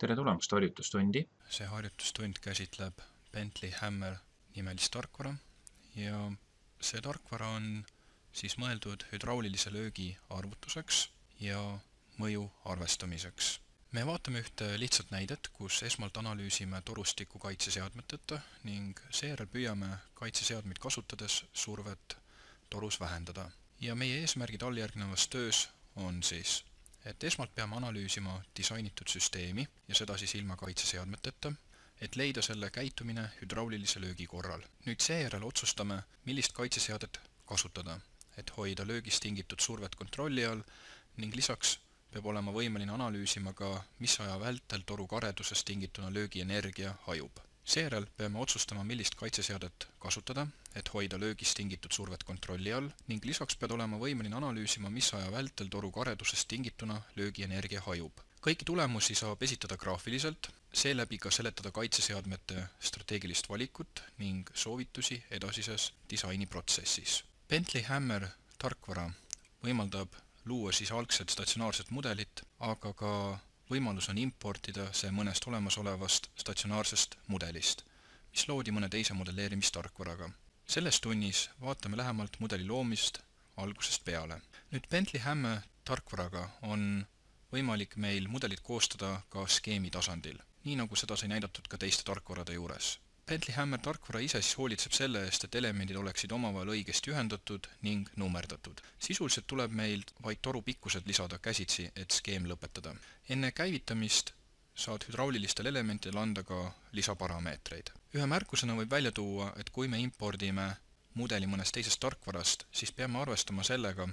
tere tulemast harjutustundi. see harjutustund käsitleb Bentley Hammer nimelist tarkvara ja see tarkvara on siis mõeldud hüdraulilise löögi arvutuseks ja mõju arvestamiseks. me vaatame ühte lihtsat näidet, kus esmalt analüüsime torustiku kaitseseadmeteta ning seejärel püüame kaitseseadmeid kasutades survet torus vähendada. ja meie eesmärgid alljärgnevas töös on siis et esmalt peame analüüsima disainitud süsteemi ja seda siis ilma kaitseseadmeteta, et leida selle käitumine hüdraulilise löögi korral. nüüd seejärel otsustame, millist kaitseseadet kasutada, et hoida löögist tingitud survet kontrolli all ning lisaks peab olema võimeline analüüsima ka, mis aja vältel toru karedusest tingituna löögienergia hajub seejärel peame otsustama, millist kaitseseadet kasutada, et hoida löögist tingitud survet kontrolli all ning lisaks pead olema võimeline analüüsima, mis aja vältel toru karedusest tingituna löögienergia hajub. kõiki tulemusi saab esitada graafiliselt, seeläbi ka seletada kaitseseadmete strateegilist valikut ning soovitusi edasises disainiprotsessis. Bentley Hammer tarkvara võimaldab luua siis algset statsionaarset mudelit, aga ka võimalus on importida see mõnest olemasolevast statsionaarsest mudelist, mis loodi mõne teise modelleerimistarkvaraga. selles tunnis vaatame lähemalt mudeli loomist algusest peale. nüüd Bentley Hamme tarkvaraga on võimalik meil mudelit koostada ka skeemi tasandil, nii nagu seda sai näidatud ka teiste tarkvarade juures Bentley Hammer tarkvara ise siis hoolitseb selle eest, et elemendid oleksid omavahel õigesti ühendatud ning nummerdatud. sisuliselt tuleb meil vaid toru pikkused lisada käsitsi, et skeem lõpetada. enne käivitamist saad hüdraulilistel elementidel anda ka lisaparameetreid. ühe märkusena võib välja tuua, et kui me impordime mudeli mõnest teisest tarkvarast, siis peame arvestama sellega,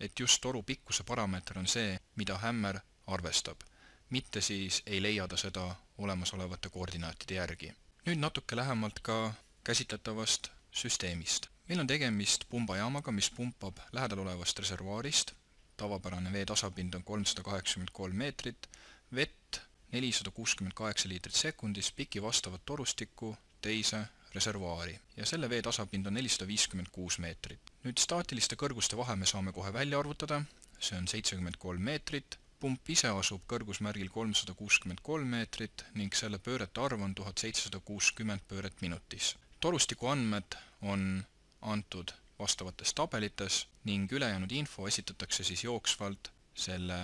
et just toru pikkuse parameeter on see, mida Hammer arvestab, mitte siis ei leia ta seda olemasolevate koordinaatide järgi nüüd natuke lähemalt ka käsitletavast süsteemist. meil on tegemist pumbajaamaga, mis pumpab lähedal olevast reservuaarist, tavapärane vee tasapind on kolmsada kaheksakümmend kolm meetrit, vett nelisada kuuskümmend kaheksa liitrit sekundis piki vastavat torustikku teise reservuaari ja selle vee tasapind on nelisada viiskümmend kuus meetrit. nüüd staatiliste kõrguste vahe me saame kohe välja arvutada, see on seitsekümmend kolm meetrit pump ise asub kõrgusmärgil kolmsada kuuskümmend kolm meetrit ning selle pöörete arv on tuhat seitsesada kuuskümmend pööret minutis. torustiku andmed on antud vastavates tabelites ning ülejäänud info esitatakse siis jooksvalt selle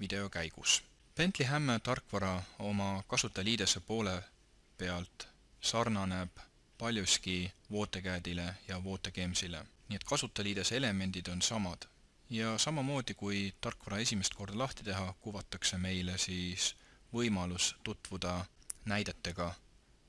video käigus. Bentley Hämme tarkvara oma kasutajaliidese poole pealt sarnaneb paljuski Watercadile ja Watergamesile, nii et kasutajaliidese elemendid on samad ja samamoodi, kui tarkvara esimest korda lahti teha, kuvatakse meile siis võimalus tutvuda näidetega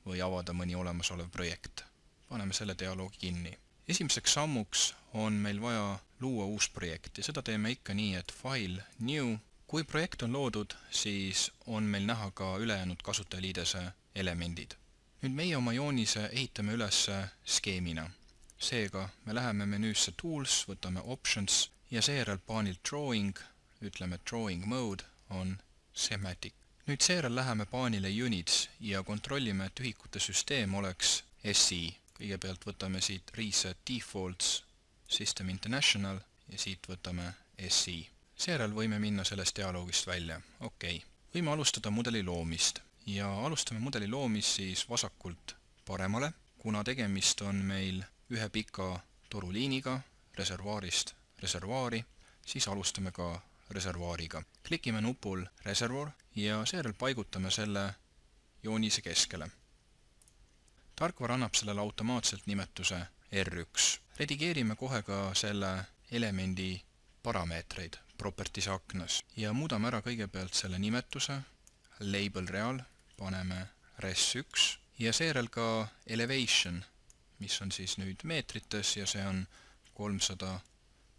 või avada mõni olemasolev projekt. paneme selle dialoogi kinni. esimeseks sammuks on meil vaja luua uus projekt ja seda teeme ikka nii, et fail, new. kui projekt on loodud, siis on meil näha ka ülejäänud kasutajaliidese elemendid. nüüd meie oma joonise ehitame üles skeemina. seega me läheme menüüsse Tools, võtame Options ja seejärel paanil drawing, ütleme drawing mode on semantic. nüüd seejärel läheme paanile units ja kontrollime, et ühikute süsteem oleks SI. kõigepealt võtame siit reset defaults system international ja siit võtame SI. seejärel võime minna sellest dialoogist välja, okei okay.. võime alustada mudeli loomist ja alustame mudeli loomist siis vasakult paremale, kuna tegemist on meil ühe pika toruliiniga reservuaarist reservuaari, siis alustame ka reservuaariga. klikime nupul Reservoir ja seejärel paigutame selle joonise keskele. tarkvara annab sellele automaatselt nimetuse R1. redigeerime kohe ka selle elemendi parameetreid Properties aknas ja muudame ära kõigepealt selle nimetuse, label real, paneme res1 ja seejärel ka elevation, mis on siis nüüd meetrites ja see on kolmsada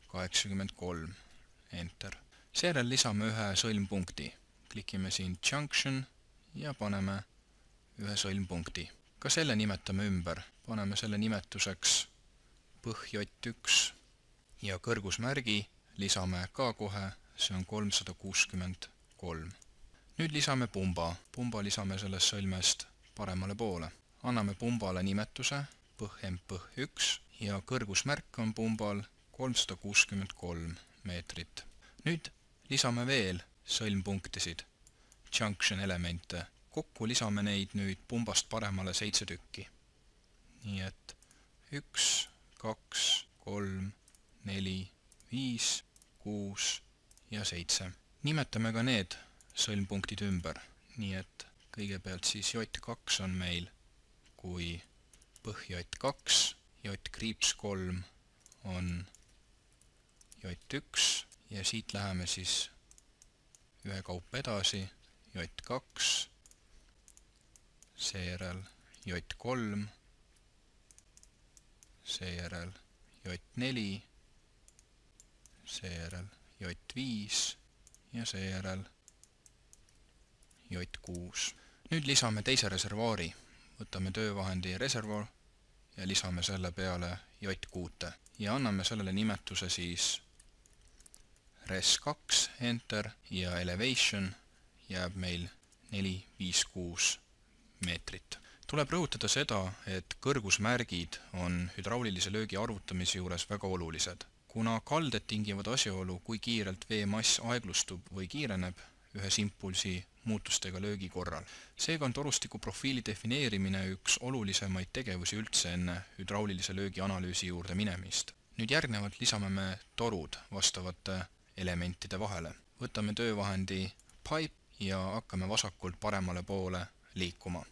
kaheksakümmend kolm, enter. seejärel lisame ühe sõlmpunkti, klikime siin junction ja paneme ühe sõlmpunkti. ka selle nimetame ümber, paneme selle nimetuseks põhjott1 ja kõrgusmärgi lisame ka kohe, see on kolmsada kuuskümmend kolm. nüüd lisame pumba, pumba lisame sellest sõlmest paremale poole. anname pumbale nimetuse põhjem-põh1 ja kõrgusmärk on pumbal kolmsada kuuskümmend kolm meetrit. nüüd lisame veel sõlmpunktisid, junction elemente. kokku lisame neid nüüd pumbast paremale seitse tükki. nii et üks, kaks, kolm, neli, viis, kuus ja seitse. nimetame ka need sõlmpunktid ümber, nii et kõigepealt siis J2 on meil kui põhj J2, J kriips kolm on J1 ja siit läheme siis ühe kaupa edasi J2 seejärel J3 seejärel J4 seejärel J5 ja seejärel J6 nüüd lisame teise reservuaari võtame töövahendi reservuaar ja lisame selle peale J6 ja anname sellele nimetuse siis res2, enter ja elevation jääb meil neli, viis, kuus meetrit. tuleb rõhutada seda, et kõrgusmärgid on hüdraulilise löögi arvutamise juures väga olulised. kuna kalded tingivad asjaolu, kui kiirelt veemass aeglustub või kiireneb ühes impulsi muutustega löögi korral. seega on torustiku profiili defineerimine üks olulisemaid tegevusi üldse enne hüdraulilise löögi analüüsi juurde minemist. nüüd järgnevalt lisame me torud vastavate elementide vahele. võtame töövahendi pipe ja hakkame vasakult paremale poole liikuma.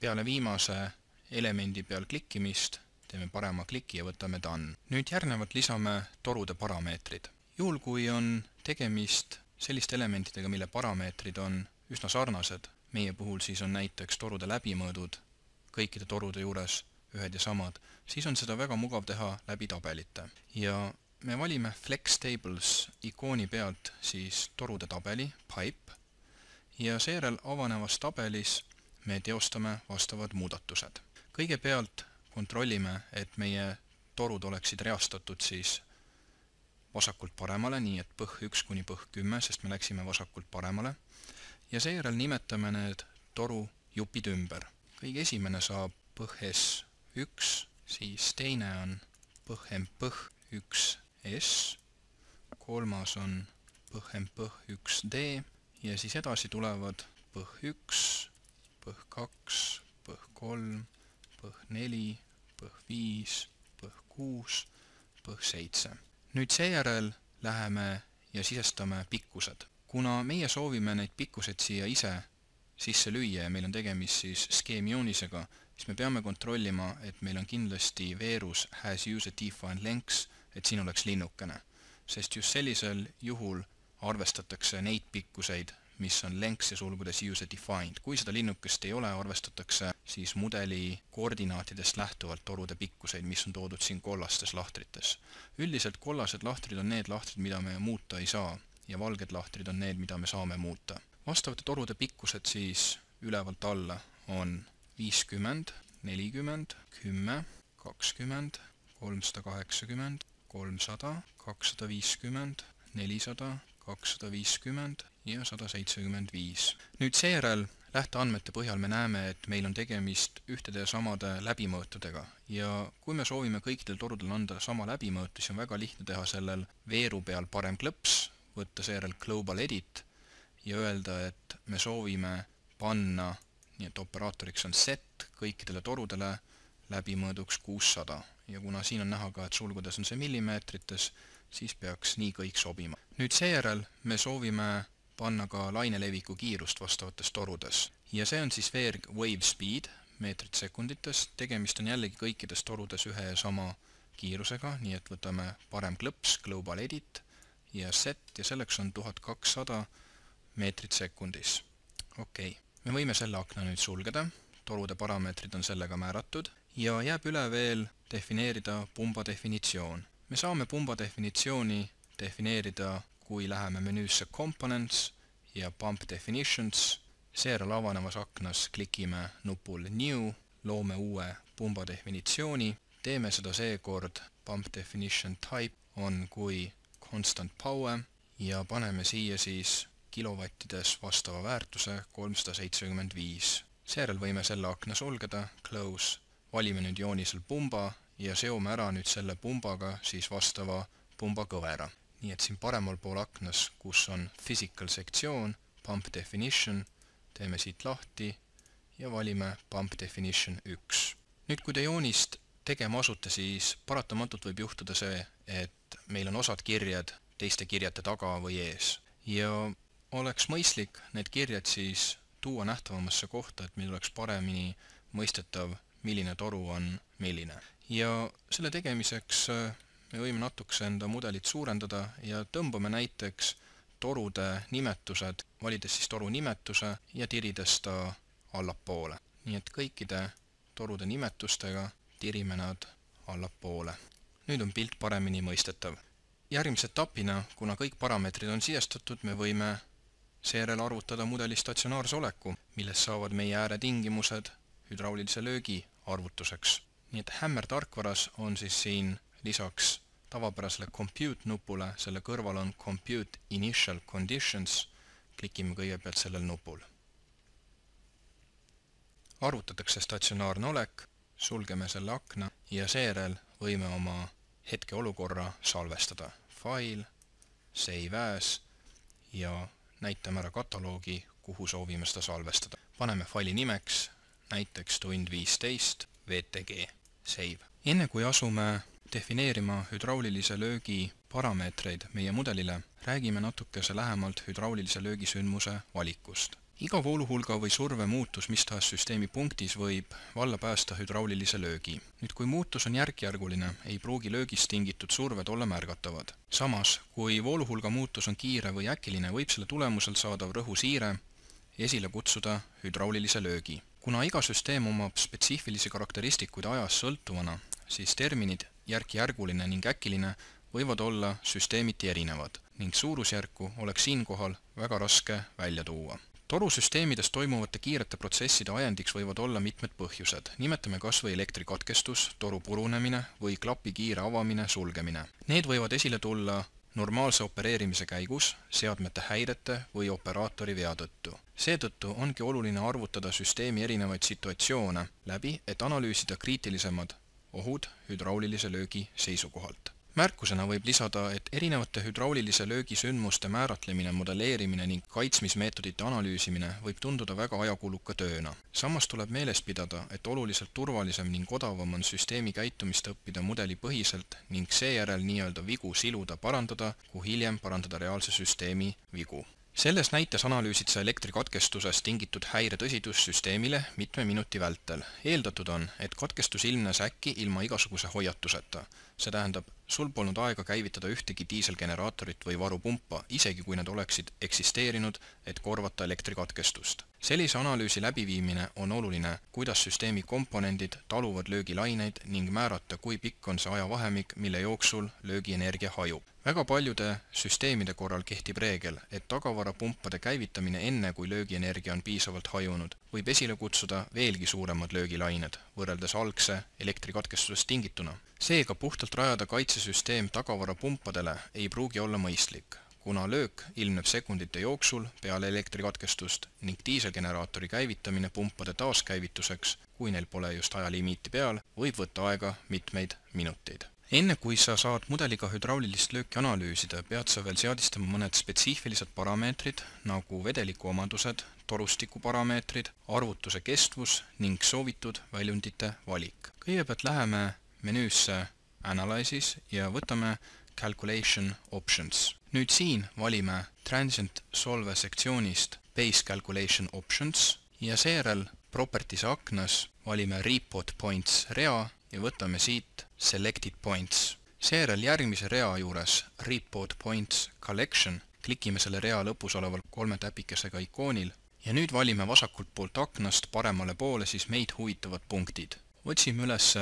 peale viimase elemendi peal klikkimist teeme parema kliki ja võtame done. nüüd järgnevalt lisame torude parameetrid. juhul, kui on tegemist selliste elementidega, mille parameetrid on üsna sarnased, meie puhul siis on näiteks torude läbimõõdud kõikide torude juures ühed ja samad, siis on seda väga mugav teha läbi tabelite. ja me valime Flex Tables ikooni pealt siis torude tabeli, pipe, ja seejärel avanevas tabelis me teostame vastavad muudatused. kõigepealt kontrollime, et meie torud oleksid reastatud siis vasakult paremale, nii et põh üks kuni põh kümme, sest me läksime vasakult paremale, ja seejärel nimetame need torujupid ümber. kõige esimene saab põh S üks, siis teine on põhempõh üks S, kolmas on põhempõh üks D ja siis edasi tulevad põh üks, põh kaks, põh kolm, põh neli, põh viis, põh kuus, põh seitse. nüüd seejärel läheme ja sisestame pikkused. kuna meie soovime neid pikkuseid siia ise sisse lüüa ja meil on tegemist siis skeemjoonisega, siis me peame kontrollima, et meil on kindlasti veerus has user defined lengths, et siin oleks linnukene. sest just sellisel juhul arvestatakse neid pikkuseid, mis on lengths ja sulgudes user defined. kui seda linnukest ei ole, arvestatakse siis mudeli koordinaatidest lähtuvalt torude pikkuseid, mis on toodud siin kollastes lahtrites. üldiselt kollased lahtrid on need lahtrid, mida me muuta ei saa ja valged lahtrid on need, mida me saame muuta vastavate torude pikkused siis ülevalt alla on viiskümmend, nelikümmend, kümme, kakskümmend, kolmsada kaheksakümmend, kolmsada, kakssada viiskümmend, nelisada, kakssada viiskümmend ja sada seitsekümmend viis. nüüd seejärel lähteandmete põhjal me näeme, et meil on tegemist ühtede ja samade läbimõõtudega ja kui me soovime kõikidel torudel anda sama läbimõõtu, siis on väga lihtne teha sellel veeru peal parem klõps, võtta seejärel global edit ja öelda, et me soovime panna, nii et operaatoriks on set kõikidele torudele läbimõõduks kuussada ja kuna siin on näha ka, et sulgudes on see millimeetrites, siis peaks nii kõik sobima. nüüd seejärel me soovime panna ka laineleviku kiirust vastavates torudes ja see on siis veer wave speed meetrit sekundites, tegemist on jällegi kõikides torudes ühe ja sama kiirusega, nii et võtame parem klõps, global edit ja set ja selleks on tuhat kakssada meetrit sekundis. okei okay., me võime selle akna nüüd sulgeda, torude parameetrid on sellega määratud ja jääb üle veel defineerida pumba definitsioon. me saame pumba definitsiooni defineerida, kui läheme menüüsse Components ja Pump Definitions, seejärel avanevas aknas klikime nupul New, loome uue pumba definitsiooni, teeme seda seekord Pump Definition Type on kui Constant Power ja paneme siia siis kilovattides vastava väärtuse kolmsada seitsekümmend viis. seejärel võime selle akna sulgeda, close, valime nüüd joonisel pumba ja seome ära nüüd selle pumbaga siis vastava pumbakõvera. nii et siin paremal pool aknas, kus on physical sektsioon, pump definition, teeme siit lahti ja valime pump definition üks. nüüd, kui te joonist tegema asute, siis paratamatult võib juhtuda see, et meil on osad kirjed teiste kirjete taga või ees. ja oleks mõistlik need kirjed siis tuua nähtavamasse kohta, et meil oleks paremini mõistetav, milline toru on milline. ja selle tegemiseks äh, me võime natukese enda mudelit suurendada ja tõmbame näiteks torude nimetused, valides siis toru nimetuse ja tirides ta allapoole. nii et kõikide torude nimetustega tirime nad allapoole. nüüd on pilt paremini mõistetav. järgmise etapina, kuna kõik parameetrid on sisestatud, me võime seejärel arvutada mudeli statsionaarse oleku, millest saavad meie ääretingimused hüdraulilise löögi arvutuseks. nii et Hammer tarkvaras on siis siin lisaks tavapärasele compute nupule, selle kõrval on compute initial conditions, klikime kõigepealt sellel nupul. arvutatakse statsionaarne olek, sulgeme selle akna ja seejärel võime oma hetkeolukorra salvestada. fail, save as ja näitame ära kataloogi, kuhu soovime seda salvestada. paneme faili nimeks näiteks tund viisteist VTG save. enne kui asume defineerima hüdraulilise löögi parameetreid meie mudelile, räägime natukese lähemalt hüdraulilise löögi sündmuse valikust iga vooluhulga või surve muutus mis tahes süsteemi punktis võib valla päästa hüdraulilise löögi. nüüd kui muutus on järkjärguline, ei pruugi löögist tingitud surved olla märgatavad. samas, kui vooluhulga muutus on kiire või äkiline, võib selle tulemusel saadav rõhusiire esile kutsuda hüdraulilise löögi. kuna iga süsteem omab spetsiifilisi karakteristikuid ajas sõltuvana, siis terminid järk-järguline ning äkiline võivad olla süsteemiti erinevad ning suurusjärku oleks siinkohal väga raske välja tuua torusüsteemides toimuvate kiirete protsesside ajendiks võivad olla mitmed põhjused, nimetame kas või elektrikatkestus, toru purunemine või klapi kiire avamine, sulgemine. Need võivad esile tulla normaalse opereerimise käigus, seadmete häirete või operaatori vea tõttu. seetõttu ongi oluline arvutada süsteemi erinevaid situatsioone läbi, et analüüsida kriitilisemad ohud hüdraulilise löögi seisukohalt märkusena võib lisada, et erinevate hüdraulilise löögi sündmuste määratlemine, modelleerimine ning kaitsmismeetodite analüüsimine võib tunduda väga ajakuluka tööna. samas tuleb meeles pidada, et oluliselt turvalisem ning odavam on süsteemi käitumist õppida mudelipõhiselt ning seejärel nii-öelda vigu siluda, parandada, kui hiljem parandada reaalse süsteemi vigu selles näites analüüsid sa elektrikatkestusest tingitud häire tõsidust süsteemile mitme minuti vältel. eeldatud on, et katkestus ilmnes äkki ilma igasuguse hoiatuseta. see tähendab, sul polnud aega käivitada ühtegi diiselgeneraatorit või varupumpa, isegi kui need oleksid eksisteerinud, et korvata elektrikatkestust sellise analüüsi läbiviimine on oluline, kuidas süsteemi komponendid taluvad löögilaineid ning määrata, kui pikk on see ajavahemik, mille jooksul löögienergia hajub. väga paljude süsteemide korral kehtib reegel, et tagavarapumpade käivitamine enne, kui löögienergia on piisavalt hajunud, võib esile kutsuda veelgi suuremad löögilained, võrreldes algse elektrikatkestusest tingituna. seega puhtalt rajada kaitsesüsteem tagavarapumpadele ei pruugi olla mõistlik kuna löök ilmneb sekundite jooksul peale elektrikatkestust ning diiselgeneraatori käivitamine pumpade taaskäivituseks, kui neil pole just ajalimiiti peal, võib võtta aega mitmeid minuteid. enne kui sa saad mudeliga hüdraulilist lööki analüüsida, pead sa veel seadistama mõned spetsiifilised parameetrid nagu vedeliku omadused, torustiku parameetrid, arvutuse kestvus ning soovitud väljundite valik. kõigepealt läheme menüüsse Analysis ja võtame Calculation Options. nüüd siin valime Transient Solve sektsioonist Base Calculation Options ja seejärel Properties aknas valime Report Points rea ja võtame siit Selected Points. seejärel järgmise rea juures Report Points Collection klikime selle rea lõpus oleval kolme täpikesega ikoonil ja nüüd valime vasakult poolt aknast paremale poole siis meid huvitavad punktid. otsime üles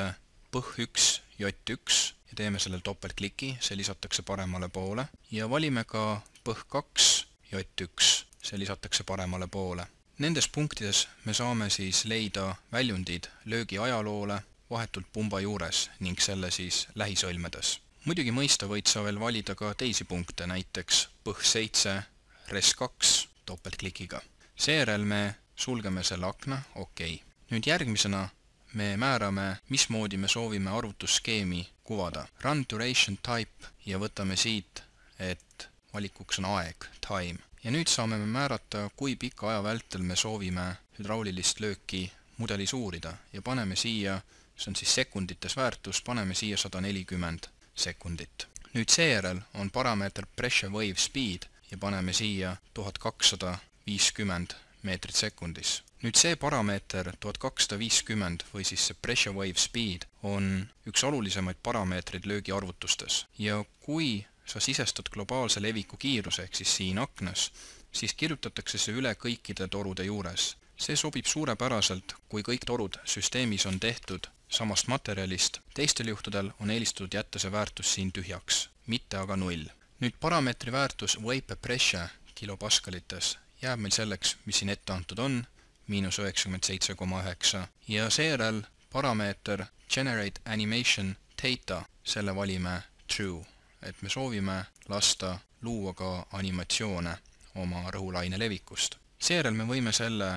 PõH1 J1 ja teeme sellel topeltkliki, see lisatakse paremale poole ja valime ka PõH2 J1, see lisatakse paremale poole. Nendes punktides me saame siis leida väljundid löögi ajaloole vahetult pumba juures ning selle siis lähisõlmedes. muidugi mõista võid sa veel valida ka teisi punkte, näiteks PõH7, Res2 topeltklikiga. seejärel me sulgeme selle akna, okei okay.. nüüd järgmisena me määrame, mismoodi me soovime arvutusskeemi kuvada. Run duration type ja võtame siit, et valikuks on aeg, time. ja nüüd saame me määrata, kui pika aja vältel me soovime hüdraulilist lööki mudelis uurida ja paneme siia, see on siis sekundites väärtus, paneme siia sada nelikümmend sekundit. nüüd seejärel on parameeter pressure wave speed ja paneme siia tuhat kakssada viiskümmend meetrit sekundis nüüd see parameeter tuhat kakssada viiskümmend või siis see pressure wave speed on üks olulisemaid parameetreid löögiarvutustes ja kui sa sisestad globaalse leviku kiiruse ehk siis siin aknas, siis kirjutatakse see üle kõikide torude juures. see sobib suurepäraselt, kui kõik torud süsteemis on tehtud samast materjalist, teistel juhtudel on eelistatud jätta see väärtus siin tühjaks, mitte aga null. nüüd parameetri väärtus weight pressure kilopaskalites jääb meil selleks, mis siin ette antud on miinus üheksakümmend seitse koma üheksa ja seejärel parameeter generate animation data, selle valime true, et me soovime lasta luua ka animatsioone oma rõhulaine levikust. seejärel me võime selle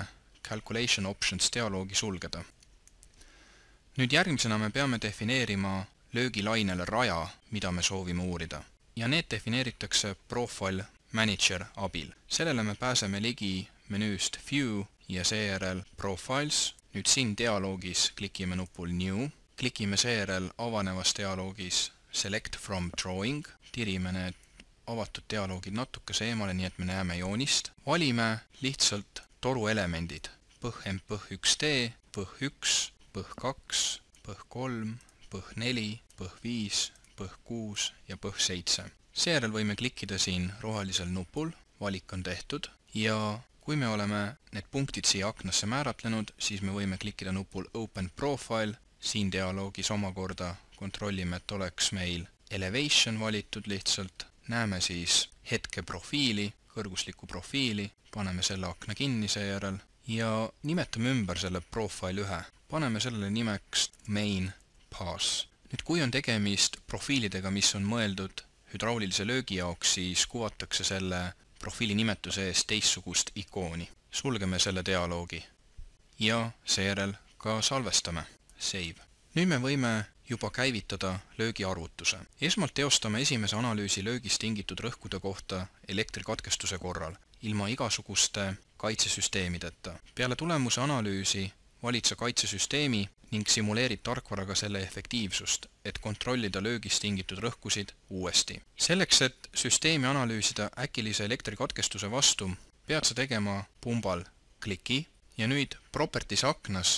calculation options dialoogi sulgeda. nüüd järgmisena me peame defineerima löögilainele raja, mida me soovime uurida. ja need defineeritakse profile manager abil. sellele me pääseme ligi menüüst View ja seejärel Profiles. nüüd siin dialoogis klikime nupul New, klikime seejärel avanevas dialoogis Select from drawing, tirime need avatud dialoogid natukese eemale, nii et me näeme joonist. valime lihtsalt toruelemendid põhm põh1d, põh1, põh2, põh3, põh4, põh5, põh6 ja põh7. seejärel võime klikkida siin rohelisel nupul, valik on tehtud ja kui me oleme need punktid siia aknasse määratlenud, siis me võime klikkida nupul Open Profile, siin dialoogis omakorda kontrollime, et oleks meil elevation valitud lihtsalt, näeme siis hetke profiili, kõrguslikku profiili, paneme selle akna kinni seejärel ja nimetame ümber selle profile ühe. paneme sellele nimeks main pass. nüüd kui on tegemist profiilidega, mis on mõeldud hüdraulilise löögi jaoks, siis kuvatakse selle profiili nimetuse ees teistsugust ikooni. sulgeme selle dialoogi ja seejärel ka salvestame, save. nüüd me võime juba käivitada löögiarvutuse. esmalt teostame esimese analüüsi löögist tingitud rõhkude kohta elektrikatkestuse korral, ilma igasuguste kaitsesüsteemideta. peale tulemuse analüüsi valitse kaitsesüsteemi ning simuleerib tarkvaraga selle efektiivsust, et kontrollida löögist tingitud rõhkusid uuesti. selleks, et süsteemi analüüsida äkilise elektrikatkestuse vastu, pead sa tegema pumbal kliki ja nüüd Properties aknas,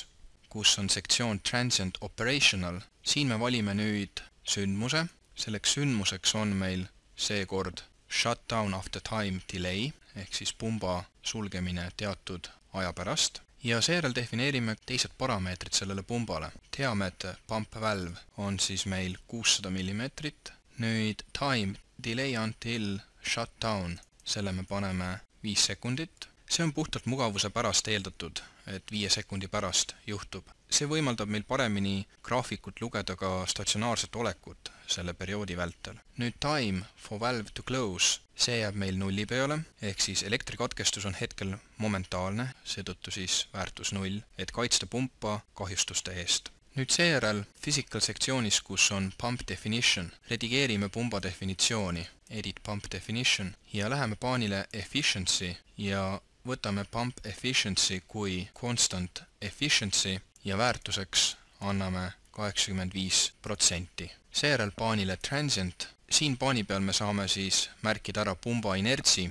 kus on sektsioon Transient Operational, siin me valime nüüd sündmuse, selleks sündmuseks on meil seekord Shutdown after time delay ehk siis pumba sulgemine teatud aja pärast ja seejärel defineerime teised parameetrid sellele pumbale. diameeter, pampvälv on siis meil kuussada millimeetrit, nüüd time, delay until shutdown, selle me paneme viis sekundit, see on puhtalt mugavuse pärast eeldatud et viie sekundi pärast juhtub. see võimaldab meil paremini graafikut lugeda ka statsionaarset olekut selle perioodi vältel. nüüd time for valve to close, see jääb meil nulli peale, ehk siis elektrikatkestus on hetkel momentaalne, seetõttu siis väärtus null, et kaitsta pumpa kahjustuste eest nüüd seejärel physical sektsioonis, kus on pump definition, redigeerime pumba definitsiooni, edit pump definition ja läheme paanile efficiency ja võtame pump efficiency kui constant efficiency ja väärtuseks anname kaheksakümmend viis protsenti. seejärel paanile transient, siin paani peal me saame siis märkida ära pumba inertsi,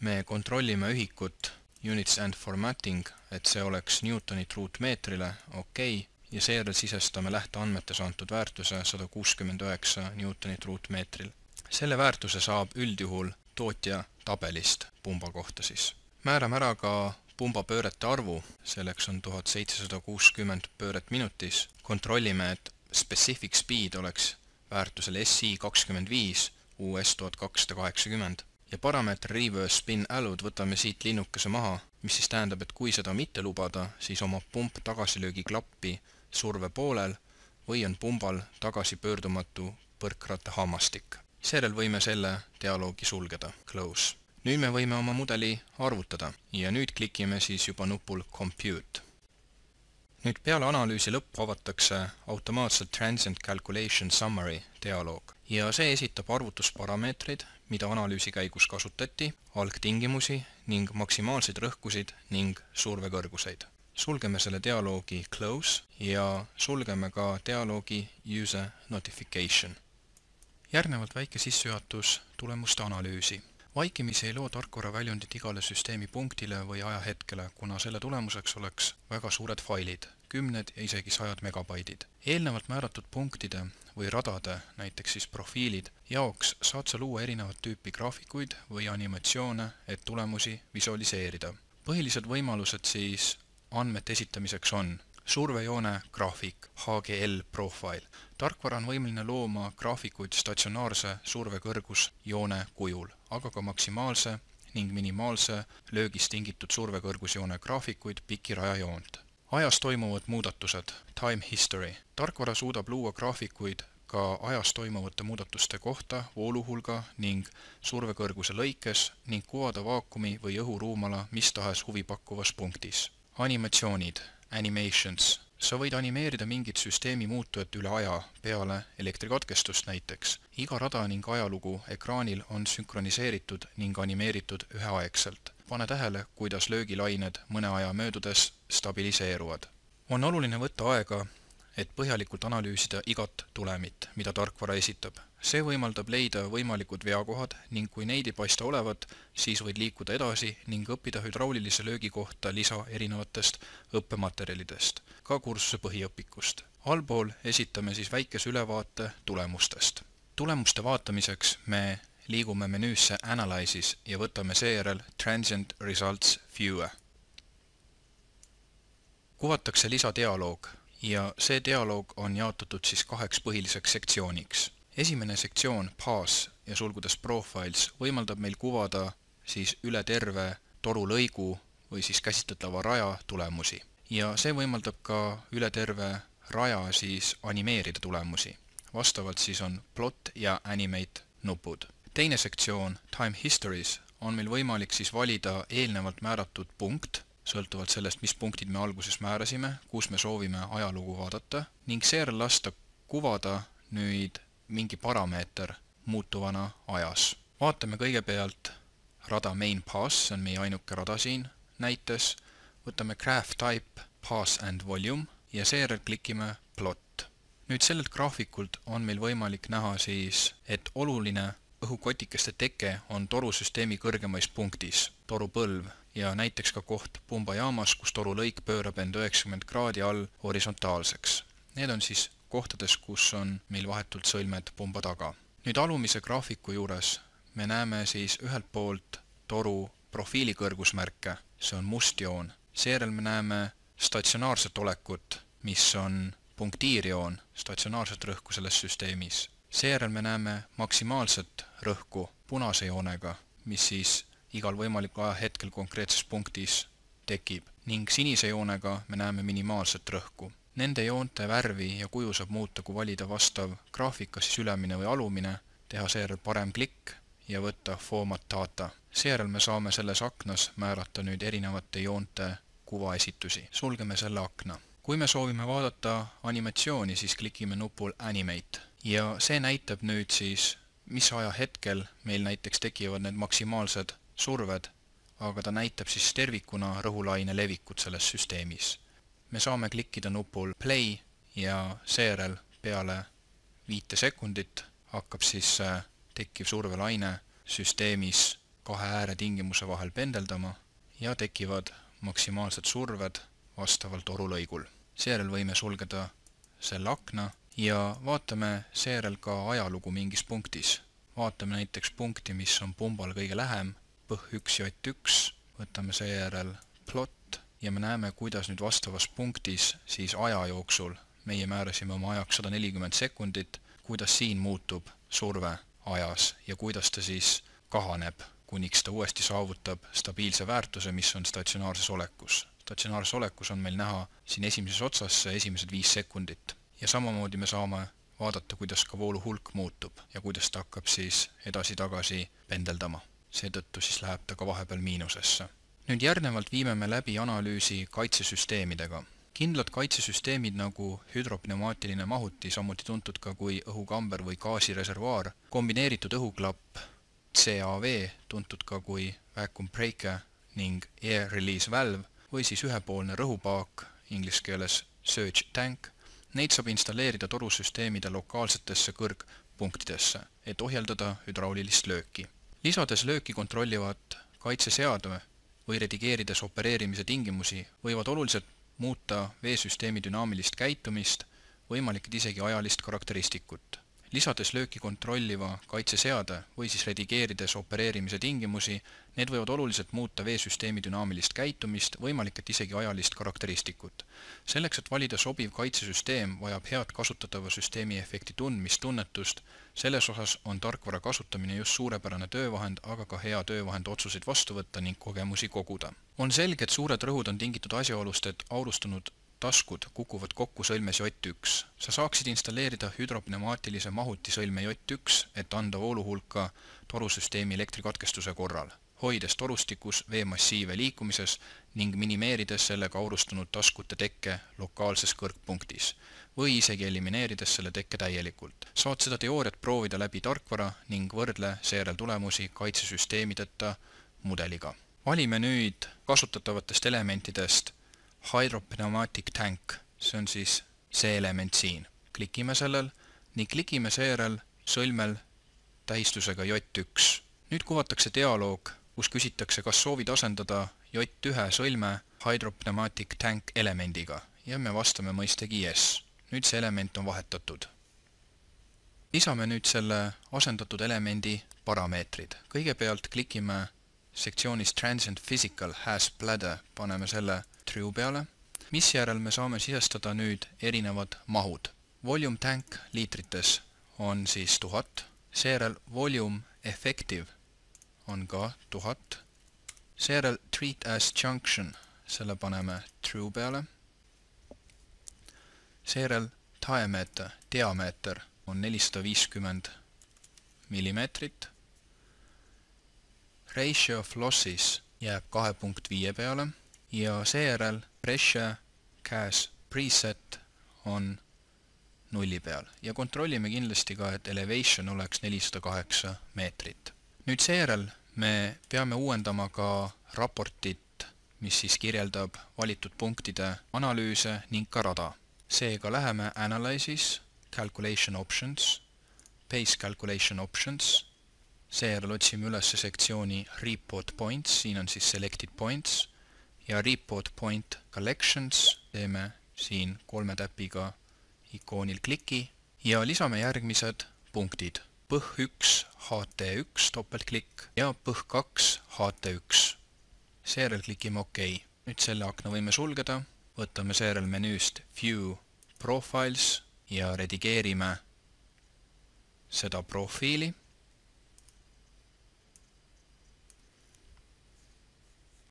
me kontrollime ühikut units and formatting, et see oleks Newtonit ruutmeetrile, okei okay., ja seejärel sisestame lähteandmetes antud väärtuse sada kuuskümmend üheksa Newtonit ruutmeetril. selle väärtuse saab üldjuhul tootja tabelist pumba kohta siis määrame ära ka pumbapöörete arvu, selleks on tuhat seitsesada kuuskümmend pööret minutis. kontrollime, et specific speed oleks väärtusel SI kakskümmend viis US tuhat kakssada kaheksakümmend ja parameeter reverse spin allowed võtame siit linnukese maha, mis siis tähendab, et kui seda mitte lubada, siis omab pump tagasilöögi klappi surve poolel või on pumbal tagasipöördumatu põrkratte hammastik. seejärel võime selle dialoogi sulgeda, close nüüd me võime oma mudeli arvutada ja nüüd klikime siis juba nupul Compute. nüüd peale analüüsi lõppu avatakse automaatselt Transient Calculation Summary dialoog ja see esitab arvutusparameetrid, mida analüüsi käigus kasutati, algtingimusi ning maksimaalseid rõhkusid ning survekõrguseid. sulgeme selle dialoogi Close ja sulgeme ka dialoogi User Notification. järgnevalt väike sissejuhatus tulemuste analüüsi vaikimisi ei loo tarkvara väljundit igale süsteemi punktile või ajahetkele, kuna selle tulemuseks oleks väga suured failid, kümned ja isegi sajad megabaidid. eelnevalt määratud punktide või radade, näiteks siis profiilid, jaoks saad sa luua erinevat tüüpi graafikuid või animatsioone, et tulemusi visualiseerida. põhilised võimalused siis andmete esitamiseks on survejoone graafik HGL Profile. tarkvara on võimeline looma graafikuid statsionaarse survekõrgusjoone kujul, aga ka maksimaalse ning minimaalse löögist tingitud survekõrgusjoone graafikuid piki rajajoont. ajas toimuvad muudatused, time history. tarkvara suudab luua graafikuid ka ajas toimuvate muudatuste kohta vooluhulga ning survekõrguse lõikes ning kuvada vaakumi või õhuruumala mis tahes huvipakuvas punktis. animatsioonid animations. sa võid animeerida mingit süsteemi muutujat üle aja, peale elektrikatkestust näiteks. iga rada ning ajalugu ekraanil on sünkroniseeritud ning animeeritud üheaegselt. pane tähele, kuidas löögilained mõne aja möödudes stabiliseeruvad. on oluline võtta aega et põhjalikult analüüsida igat tulemit, mida tarkvara esitab. see võimaldab leida võimalikud veakohad ning kui neid ei paista olevat, siis võid liikuda edasi ning õppida hüdraulilise löögi kohta lisa erinevatest õppematerjalidest, ka kursuse põhiõpikust. allpool esitame siis väikese ülevaate tulemustest. tulemuste vaatamiseks me liigume menüüsse Analysis ja võtame seejärel Transient Results Viewer. kuvatakse lisadialoog ja see dialoog on jaotatud siis kaheks põhiliseks sektsiooniks. esimene sektsioon, paas ja sulgudes profiles, võimaldab meil kuvada siis üle terve torulõigu või siis käsitletava raja tulemusi. ja see võimaldab ka üle terve raja siis animeerida tulemusi. vastavalt siis on plot ja animate nupud. teine sektsioon, time histories, on meil võimalik siis valida eelnevalt määratud punkt sõltuvalt sellest, mis punktid me alguses määrasime, kus me soovime ajalugu vaadata ning seejärel lasta kuvada nüüd mingi parameeter muutuvana ajas. vaatame kõigepealt rada main pass, see on meie ainuke rada siin näites, võtame graph type pass and volume ja seejärel klikime plot. nüüd sellelt graafikult on meil võimalik näha siis, et oluline õhukotikeste teke on torusüsteemi kõrgemais punktis, torupõlv ja näiteks ka koht Pumba jaamas, kus torulõik pöörab end üheksakümmend kraadi all horisontaalseks. Need on siis kohtades, kus on meil vahetult sõlmed pumba taga. nüüd alumise graafiku juures me näeme siis ühelt poolt toru profiili kõrgusmärke, see on must joon, seejärel me näeme statsionaarset olekut, mis on punktiirjoon, statsionaarset rõhku selles süsteemis. seejärel me näeme maksimaalset rõhku punase joonega, mis siis igal võimalikul ajahetkel konkreetses punktis tekib ning sinise joonega me näeme minimaalset rõhku. Nende joonte värvi ja kuju saab muuta, kui valida vastav graafik, kas siis ülemine või alumine, teha seejärel parem klikk ja võtta Format Data. seejärel me saame selles aknas määrata nüüd erinevate joonte kuvaesitusi. sulgeme selle akna. kui me soovime vaadata animatsiooni, siis klikime nupul Animate ja see näitab nüüd siis, mis ajahetkel meil näiteks tekivad need maksimaalsed surved, aga ta näitab siis tervikuna rõhulaine levikut selles süsteemis. me saame klikkida nupul play ja seejärel peale viite sekundit hakkab siis äh, tekkiv survelaine süsteemis kahe ääretingimuse vahel pendeldama ja tekivad maksimaalsed surved vastaval torulõigul. seejärel võime sulgeda selle akna ja vaatame seejärel ka ajalugu mingis punktis. vaatame näiteks punkti, mis on pumbal kõige lähem põh1 jott1, võtame seejärel plot ja me näeme, kuidas nüüd vastavas punktis siis aja jooksul, meie määrasime oma ajaks sada nelikümmend sekundit, kuidas siin muutub surve ajas ja kuidas ta siis kahaneb, kuniks ta uuesti saavutab stabiilse väärtuse, mis on statsionaarses olekus. statsionaarses olekus on meil näha siin esimeses otsas esimesed viis sekundit ja samamoodi me saame vaadata, kuidas ka voolu hulk muutub ja kuidas ta hakkab siis edasi-tagasi pendeldama seetõttu siis läheb ta ka vahepeal miinusesse. nüüd järgnevalt viime me läbi analüüsi kaitsesüsteemidega. kindlad kaitsesüsteemid nagu hüdropneumaatiline mahuti, samuti tuntud ka kui õhukamber või gaasireservuaar, kombineeritud õhuklapp CAV, tuntud ka kui vacuum breaker ning air release valve või siis ühepoolne rõhupaak, inglise keeles surge tank, neid saab installeerida torusüsteemide lokaalsetesse kõrgpunktidesse, et ohjeldada hüdraulilist lööki lisades lööki kontrollivad kaitseseadme või redigeerides opereerimise tingimusi, võivad oluliselt muuta veesüsteemi dünaamilist käitumist, võimalik et isegi ajalist karakteristikut lisades lööki kontrolliva kaitseseade või siis redigeerides opereerimise tingimusi, need võivad oluliselt muuta veesüsteemi dünaamilist käitumist, võimalik et isegi ajalist karakteristikut. selleks, et valida sobiv kaitsesüsteem, vajab head kasutatava süsteemi efekti tundmist, tunnetust, selles osas on tarkvara kasutamine just suurepärane töövahend, aga ka hea töövahend otsuseid vastu võtta ning kogemusi koguda. on selge, et suured rõhud on tingitud asjaolust, et aurustunud taskud kukuvad kokku sõlmes J1. sa saaksid installeerida hüdropneumaatilise mahuti sõlme J1, et anda vooluhulka torusüsteemi elektrikatkestuse korral, hoides torustikus veemassiive liikumises ning minimeerides sellega aurustunud taskute tekke lokaalses kõrgpunktis või isegi elimineerides selle tekke täielikult. saad seda teooriat proovida läbi tarkvara ning võrdle seejärel tulemusi kaitsesüsteemideta mudeliga. valime nüüd kasutatavatest elementidest Hydropneumatic Tank, see on siis see element siin. klikime sellel ning klikime seejärel sõlmel tähistusega J1. nüüd kuvatakse dialoog, kus küsitakse, kas soovid asendada J1 sõlme Hydropneumatic Tank elemendiga ja me vastame mõistagi yes. nüüd see element on vahetatud. lisame nüüd selle asendatud elemendi parameetrid. kõigepealt klikime sektsioonis Transient Physical has bladder paneme selle true peale, misjärel me saame sisestada nüüd erinevad mahud. Volume tank liitrites on siis tuhat, seejärel volume effective on ka tuhat, seejärel treat as junction, selle paneme true peale, seejärel diameter, diameeter on nelisada viiskümmend millimeetrit ratio of losses jääb kahe punkt viie peale ja seejärel pressure cache preset on nulli peal ja kontrollime kindlasti ka, et elevation oleks nelisada kaheksa meetrit. nüüd seejärel me peame uuendama ka raportit, mis siis kirjeldab valitud punktide analüüse ning ka rada. seega läheme Analysis, Calculation Options, Base Calculation Options seejärel otsime üles sektsiooni Report Points, siin on siis Selected Points ja Report Point Collections, teeme siin kolme täpiga ikoonil kliki ja lisame järgmised punktid. põh1 HT1 topeltklikk ja põh2 HT1. seejärel klikime OK. nüüd selle akna võime sulgeda, võtame seejärel menüüst View Profiles ja redigeerime seda profiili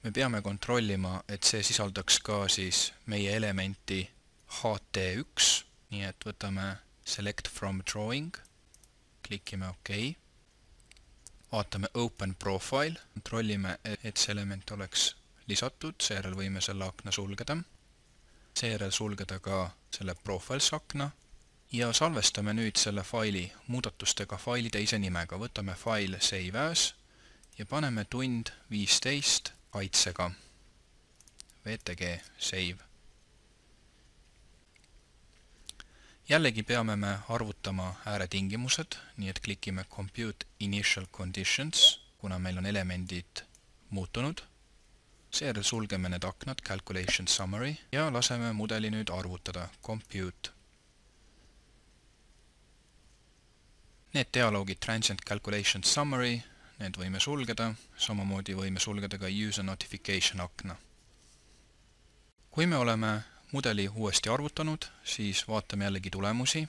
me peame kontrollima, et see sisaldaks ka siis meie elementi HT1, nii et võtame select from drawing, klikime OK, vaatame open profile, kontrollime, et see element oleks lisatud, seejärel võime selle akna sulgeda, seejärel sulgeda ka selle profiles akna ja salvestame nüüd selle faili muudatustega faili teise nimega, võtame fail save as ja paneme tund viisteist kaitsega. VTG save. jällegi peame me arvutama ääretingimused, nii et klikime Compute Initial Conditions, kuna meil on elemendid muutunud. seejärel sulgeme need aknad Calculation Summary ja laseme mudeli nüüd arvutada Compute. Need dialoogid Transient Calculation Summary need võime sulgeda, samamoodi võime sulgeda ka user notification akna. kui me oleme mudeli uuesti arvutanud, siis vaatame jällegi tulemusi,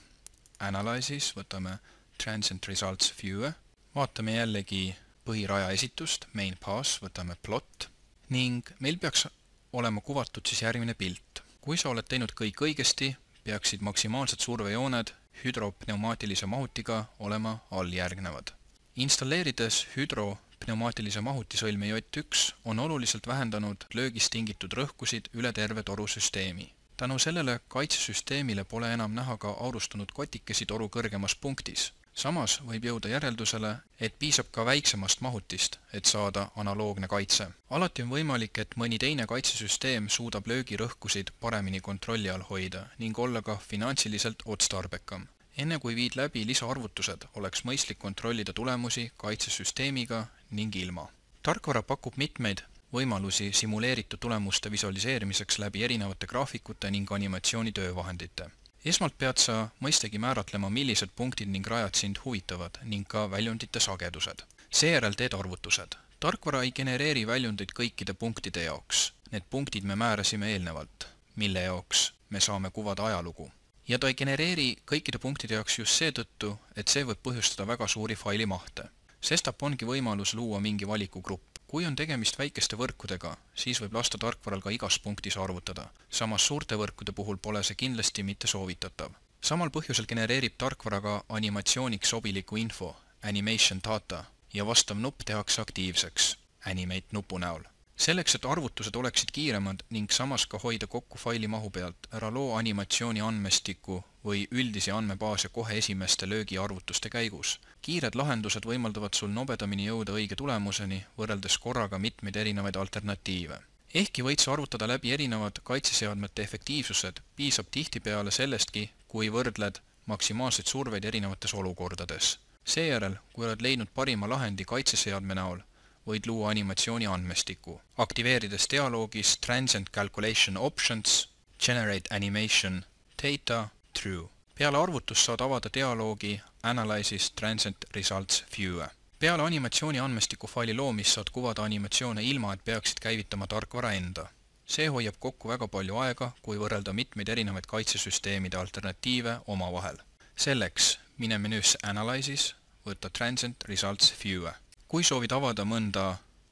Analyze'is võtame Transient Results Viewer, vaatame jällegi põhiraja esitust, main pass, võtame plot ning meil peaks olema kuvatud siis järgmine pilt. kui sa oled teinud kõik õigesti, peaksid maksimaalsed survejooned hüdropneumaatilise mahutiga olema alljärgnevad installeerides hüdro pneumaatilise mahutisõlme J1 on oluliselt vähendanud löögist tingitud rõhkusid üle terve torusüsteemi. tänu sellele kaitsesüsteemile pole enam näha ka aurustunud kotikesi toru kõrgemas punktis. samas võib jõuda järeldusele, et piisab ka väiksemast mahutist, et saada analoogne kaitse. alati on võimalik, et mõni teine kaitsesüsteem suudab löögirõhkusid paremini kontrolli all hoida ning olla ka finantsiliselt otstarbekam enne kui viid läbi lisaarvutused, oleks mõistlik kontrollida tulemusi kaitsesüsteemiga ning ilma. tarkvara pakub mitmeid võimalusi simuleeritud tulemuste visualiseerimiseks läbi erinevate graafikute ning animatsiooni töövahendite. esmalt pead sa mõistagi määratlema, millised punktid ning rajad sind huvitavad ning ka väljundite sagedused. seejärel teed arvutused. tarkvara ei genereeri väljundeid kõikide punktide jaoks. Need punktid me määrasime eelnevalt, mille jaoks me saame kuvada ajalugu ja ta ei genereeri kõikide punktide jaoks just seetõttu, et see võib põhjustada väga suuri failimahte. sestap ongi võimalus luua mingi valikugrupp. kui on tegemist väikeste võrkudega, siis võib lasta tarkvaral ka igas punktis arvutada. samas suurte võrkude puhul pole see kindlasti mitte soovitatav. samal põhjusel genereerib tarkvara ka animatsiooniks sobiliku info, animation data, ja vastav nupp tehakse aktiivseks, animate nupu näol selleks, et arvutused oleksid kiiremad ning samas ka hoida kokku faili mahu pealt, ära loo animatsiooni andmestiku või üldisi andmebaase kohe esimeste löögiarvutuste käigus. kiired lahendused võimaldavad sul nobedamini jõuda õige tulemuseni, võrreldes korraga mitmeid erinevaid alternatiive. ehkki võid sa arvutada läbi erinevad kaitseseadmete efektiivsused, piisab tihtipeale sellestki, kui võrdled maksimaalseid surveid erinevates olukordades. seejärel, kui oled leidnud parima lahendi kaitseseadme näol, võid luua animatsiooni andmestiku, aktiveerides dialoogis Transient Calculation Options, Generate Animation Data True. peale arvutust saad avada dialoogi Analysis Transient Results Viewer. peale animatsiooni andmestiku faili loomist saad kuvada animatsioone ilma, et peaksid käivitama tarkvara enda. see hoiab kokku väga palju aega, kui võrrelda mitmeid erinevaid kaitsesüsteemide alternatiive omavahel. selleks mine menüüsse Analysis, võta Transient Results Viewer kui soovid avada mõnda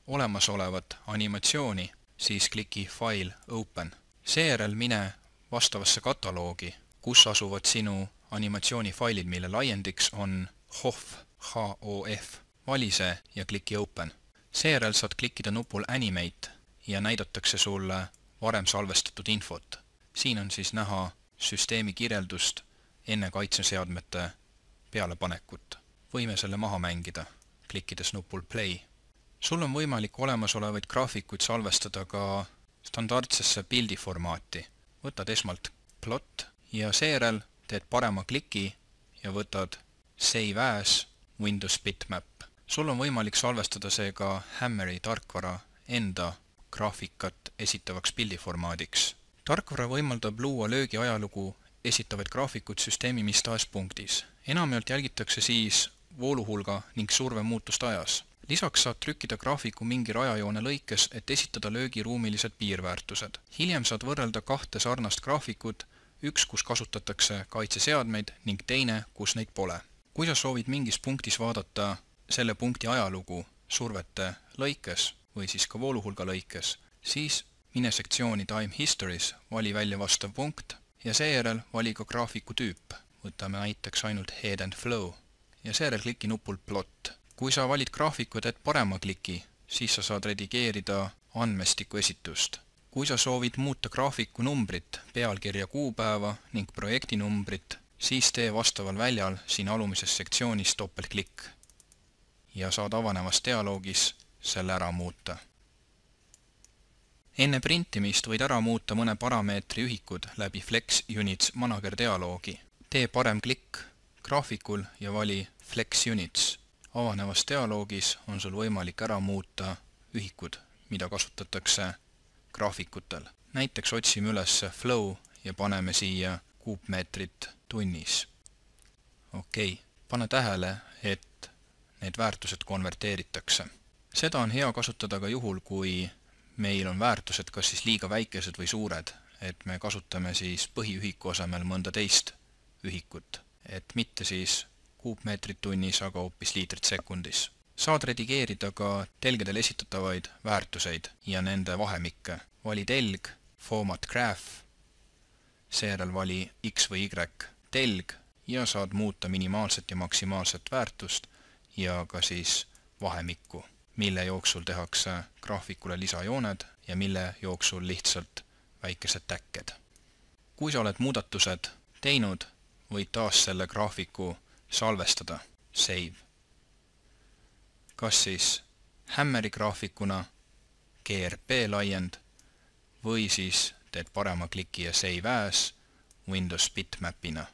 olemasolevat animatsiooni, siis kliki File Open. seejärel mine vastavasse kataloogi, kus asuvad sinu animatsioonifailid, mille laiendiks on HOF, H-O-F. vali see ja kliki Open. seejärel saad klikkida nupul Animate ja näidatakse sulle varem salvestatud infot. siin on siis näha süsteemi kirjeldust enne kaitseseadmete pealepanekut. võime selle maha mängida klikkides nupul play. sul on võimalik olemasolevaid graafikuid salvestada ka standardsesse pildiformaati. võtad esmalt plot ja seejärel teed parema kliki ja võtad Save as Windows bitmap. sul on võimalik salvestada seega Hammeri tarkvara enda graafikat esitavaks pildiformaadiks. tarkvara võimaldab luua löögi ajalugu esitavaid graafikuid süsteemi mis tahes punktis. enamjaolt jälgitakse siis vooluhulga ning surve muutust ajas. lisaks saad trükkida graafiku mingi rajajoone lõikes, et esitada löögi ruumilised piirväärtused. hiljem saad võrrelda kahte sarnast graafikut, üks, kus kasutatakse kaitseseadmeid ning teine, kus neid pole. kui sa soovid mingis punktis vaadata selle punkti ajalugu survete lõikes või siis ka vooluhulga lõikes, siis mine sektsiooni Time Histories, vali välja vastav punkt ja seejärel vali ka graafiku tüüp. võtame näiteks ainult Head and Flow ja seejärel kliki nupul Plot. kui sa valid graafiku ja teed parema kliki, siis sa saad redigeerida andmestiku esitust. kui sa soovid muuta graafiku numbrit, pealkirja kuupäeva ning projektinumbrit, siis tee vastaval väljal siin alumises sektsioonis topeltklikk ja saad avanevas dialoogis selle ära muuta. enne printimist võid ära muuta mõne parameetri ühikud läbi Flex Units Manager dialoogi. tee parem klikk graafikul ja vali Flex Units. avanevas dialoogis on sul võimalik ära muuta ühikud, mida kasutatakse graafikutel. näiteks otsime üles flow ja paneme siia kuupmeetrit tunnis. okei okay., pane tähele, et need väärtused konverteeritakse. seda on hea kasutada ka juhul, kui meil on väärtused kas siis liiga väikesed või suured, et me kasutame siis põhiühiku asemel mõnda teist ühikut et mitte siis kuupmeetrid tunnis, aga hoopis liitrit sekundis. saad redigeerida ka telgedel esitatavaid väärtuseid ja nende vahemikke. vali telg, format graph, seejärel vali X või Y telg ja saad muuta minimaalset ja maksimaalset väärtust ja ka siis vahemikku, mille jooksul tehakse graafikule lisajooned ja mille jooksul lihtsalt väikesed täkked. kui sa oled muudatused teinud, võid taas selle graafiku salvestada, save. kas siis hämmeri graafikuna, GRP laiend või siis teed parema kliki ja save as Windows bitmapina.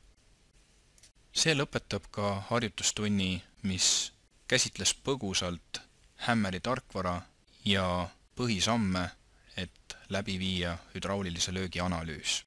see lõpetab ka harjutustunni, mis käsitles põgusalt hämmeri tarkvara ja põhisamme, et läbi viia hüdraulilise löögi analüüs.